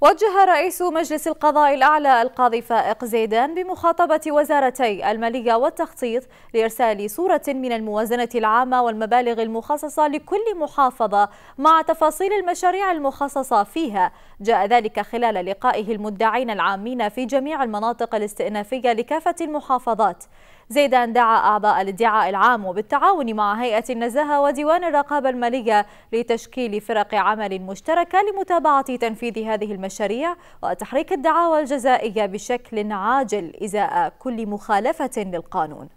وجه رئيس مجلس القضاء الأعلى القاضي فائق زيدان بمخاطبة وزارتي المالية والتخطيط لإرسال صورة من الموازنة العامة والمبالغ المخصصة لكل محافظة مع تفاصيل المشاريع المخصصة فيها جاء ذلك خلال لقائه المدعين العامين في جميع المناطق الاستئنافية لكافة المحافظات زيدا دعا أعضاء الادعاء العام وبالتعاون مع هيئة النزاهة وديوان الرقابة المالية لتشكيل فرق عمل مشتركة لمتابعة تنفيذ هذه المشاريع وتحريك الدعاوى الجزائية بشكل عاجل إزاء كل مخالفة للقانون